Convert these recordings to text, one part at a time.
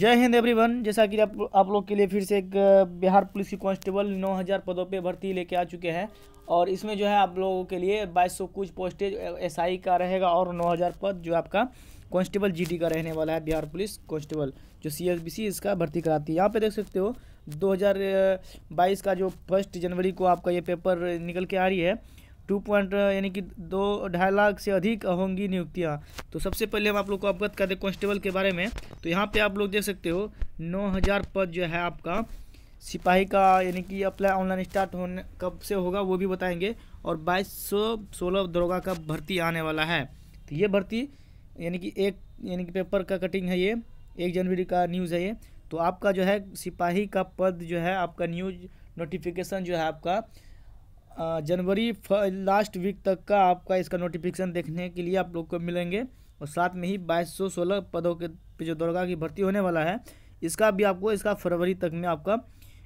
जय हिंद एवरीवन जैसा कि आप आप लोग के लिए फिर से एक बिहार पुलिस की कांस्टेबल 9000 पदों पे भर्ती लेके आ चुके हैं और इसमें जो है आप लोगों के लिए 2200 कुछ पोस्टेज एसआई का रहेगा और 9000 पद जो आपका कांस्टेबल जीडी का रहने वाला है बिहार पुलिस कांस्टेबल जो सीएसबीसी इसका भर्ती कराती है यहाँ पर देख सकते हो दो का जो फर्स्ट जनवरी को आपका ये पेपर निकल के आ रही है टू पॉइंट यानी कि दो ढाई लाख से अधिक होंगी नियुक्तियाँ तो सबसे पहले हम आप लोग को अवगत कर दें कॉन्स्टेबल के बारे में तो यहाँ पे आप लोग देख सकते हो नौ हज़ार पद जो है आपका सिपाही का यानी कि अप्लाई ऑनलाइन स्टार्ट होने कब से होगा वो भी बताएंगे और बाईस सौ सोलह दरोगा का भर्ती आने वाला है तो ये भर्ती यानी कि एक यानी कि पेपर का कटिंग है ये एक जनवरी का न्यूज़ है ये तो आपका जो है सिपाही का पद जो है आपका न्यूज नोटिफिकेशन जो है आपका जनवरी लास्ट वीक तक का आपका इसका नोटिफिकेशन देखने के लिए आप लोग को मिलेंगे और साथ में ही बाईस सौ सोलह पदों के पे जो दौड़गा की भर्ती होने वाला है इसका भी आपको इसका फरवरी तक में आपका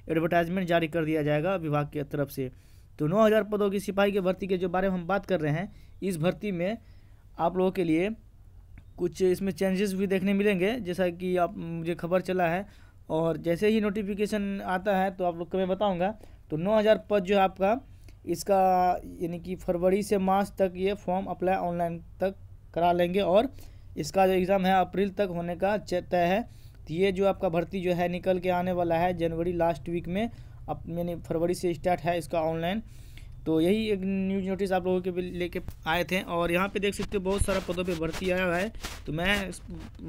एडवर्टाइजमेंट जारी कर दिया जाएगा विभाग की तरफ से तो नौ हज़ार पदों की सिपाही की भर्ती के जो बारे में हम बात कर रहे हैं इस भर्ती में आप लोगों के लिए कुछ इसमें चेंजेस भी देखने मिलेंगे जैसा कि आप मुझे खबर चला है और जैसे ही नोटिफिकेशन आता है तो आप लोग को मैं बताऊँगा तो नौ हज़ार पद जो है आपका इसका यानी कि फरवरी से मार्च तक ये फॉर्म अप्लाई ऑनलाइन तक करा लेंगे और इसका जो एग्ज़ाम है अप्रैल तक होने का तय है तो ये जो आपका भर्ती जो है निकल के आने वाला है जनवरी लास्ट वीक में अब यानी फरवरी से स्टार्ट है इसका ऑनलाइन तो यही एक न्यूज नोटिस आप लोगों के लेके आए थे और यहाँ पे देख सकते हो बहुत सारा पदों पे भर्ती आया हुआ है तो मैं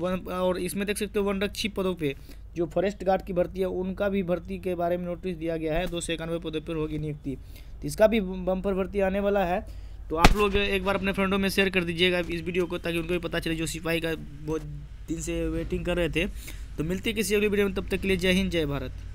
वन और इसमें देख सकते हो रक्षी पदों पे जो फॉरेस्ट गार्ड की भर्ती है उनका भी भर्ती के बारे में नोटिस दिया गया है दो सौ इक्यानवे पदों पर होगी नियुक्ति तो इसका भी बम्पर भर्ती आने वाला है तो आप लोग एक बार अपने फ्रेंडों में शेयर कर दीजिएगा इस वीडियो को ताकि उनको भी पता चले जो सिपाही का बहुत दिन से वेटिंग कर रहे थे तो मिलती किसी अगली वीडियो में तब तक के लिए जय हिंद जय भारत